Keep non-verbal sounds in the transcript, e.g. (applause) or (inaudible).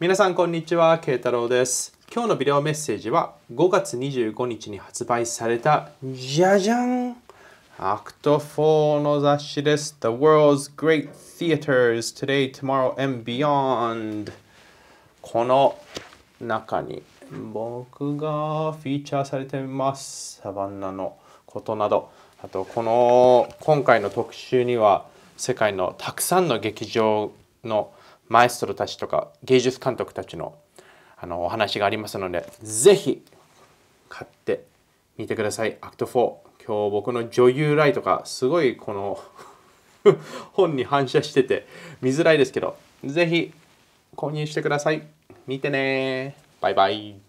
皆さんこんにちは慶太郎です今日のビデオメッセージは5月25日に発売されたじゃじゃんアクト4の雑誌です The World's Great Theaters Today, Tomorrow and Beyond この中に僕がフィーチャーされてますサバンナのことなどあとこの今回の特集には世界のたくさんの劇場のマエストロたちとか芸術監督たちのあのお話がありますのでぜひ買ってみてくださいアクト4今日僕の女優ライとかすごいこの (laughs) 本に反射してて見づらいですけどぜひ購入してください見てねバイバイ